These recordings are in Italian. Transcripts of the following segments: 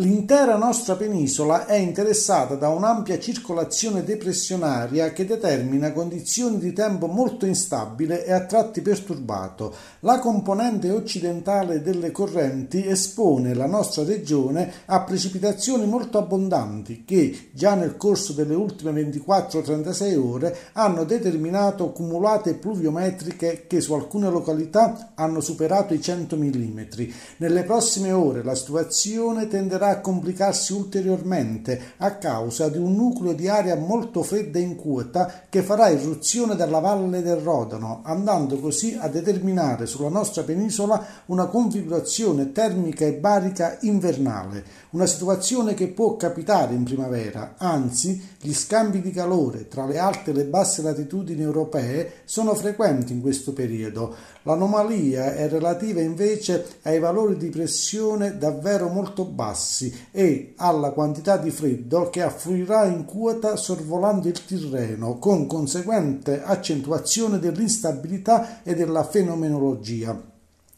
L'intera nostra penisola è interessata da un'ampia circolazione depressionaria che determina condizioni di tempo molto instabile e a tratti perturbato. La componente occidentale delle correnti espone la nostra regione a precipitazioni molto abbondanti che, già nel corso delle ultime 24-36 ore, hanno determinato cumulate pluviometriche che su alcune località hanno superato i 100 mm. Nelle prossime ore la situazione tenderà a complicarsi ulteriormente a causa di un nucleo di aria molto fredda e inquieta che farà irruzione dalla valle del Rodano, andando così a determinare sulla nostra penisola una configurazione termica e barica invernale, una situazione che può capitare in primavera, anzi gli scambi di calore tra le alte e le basse latitudini europee sono frequenti in questo periodo. L'anomalia è relativa invece ai valori di pressione davvero molto bassi bassi e alla quantità di freddo che affluirà in quota sorvolando il Tirreno, con conseguente accentuazione dell'instabilità e della fenomenologia.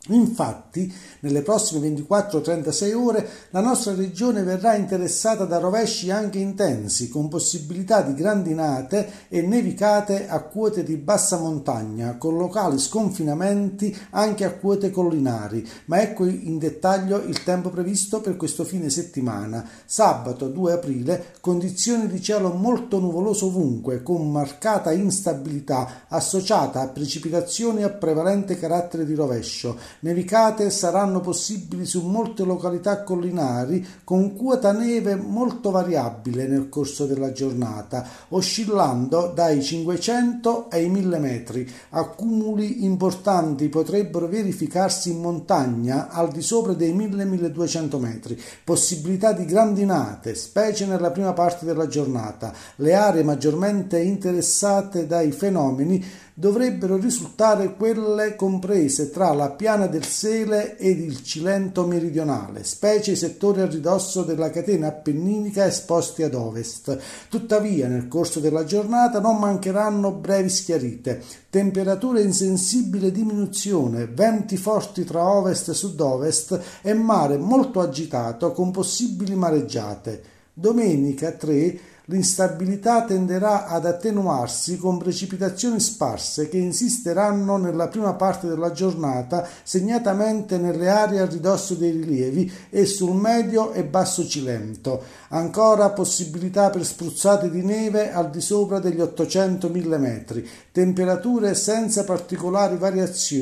Infatti, nelle prossime 24-36 ore la nostra regione verrà interessata da rovesci anche intensi, con possibilità di grandinate e nevicate a quote di bassa montagna, con locali sconfinamenti anche a quote collinari. Ma ecco in dettaglio il tempo previsto per questo fine settimana. Sabato 2 aprile, condizioni di cielo molto nuvoloso ovunque, con marcata instabilità associata a precipitazioni a prevalente carattere di rovescio Nevicate saranno possibili su molte località collinari con quota neve molto variabile nel corso della giornata, oscillando dai 500 ai 1000 metri. Accumuli importanti potrebbero verificarsi in montagna al di sopra dei 1000-1200 metri. Possibilità di grandinate, specie nella prima parte della giornata. Le aree maggiormente interessate dai fenomeni dovrebbero risultare quelle comprese tra la piana del Sele ed il Cilento meridionale, specie i settori a ridosso della catena appenninica esposti ad ovest. Tuttavia, nel corso della giornata non mancheranno brevi schiarite, temperature in sensibile diminuzione, venti forti tra ovest e sud-ovest e mare molto agitato con possibili mareggiate. Domenica 3 l'instabilità tenderà ad attenuarsi con precipitazioni sparse che insisteranno nella prima parte della giornata, segnatamente nelle aree a ridosso dei rilievi e sul medio e basso Cilento. Ancora possibilità per spruzzate di neve al di sopra degli 800-1000 metri, temperature senza particolari variazioni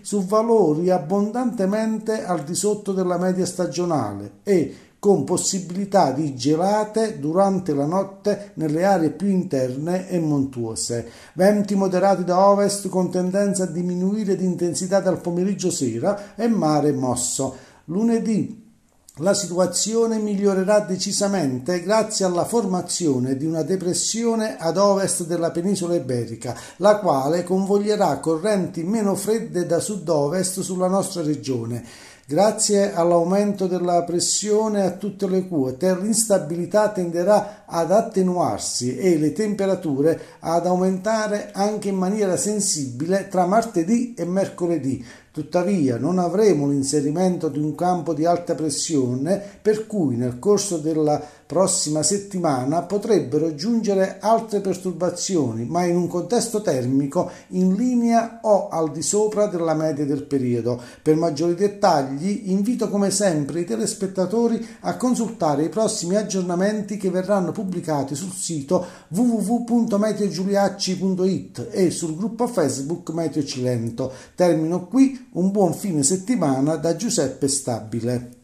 su valori abbondantemente al di sotto della media stagionale e con possibilità di gelate durante la notte nelle aree più interne e montuose. Venti moderati da ovest con tendenza a diminuire di intensità dal pomeriggio sera e mare mosso. Lunedì la situazione migliorerà decisamente grazie alla formazione di una depressione ad ovest della penisola iberica, la quale convoglierà correnti meno fredde da sud-ovest sulla nostra regione. Grazie all'aumento della pressione a tutte le quote, l'instabilità tenderà ad attenuarsi e le temperature ad aumentare anche in maniera sensibile tra martedì e mercoledì. Tuttavia non avremo l'inserimento di un campo di alta pressione per cui nel corso della prossima settimana potrebbero giungere altre perturbazioni, ma in un contesto termico in linea o al di sopra della media del periodo. Per maggiori dettagli invito come sempre i telespettatori a consultare i prossimi aggiornamenti che verranno pubblicati sul sito www.meteogiuliacci.it e sul gruppo Facebook Meteo Cilento. Termino qui, un buon fine settimana da Giuseppe Stabile.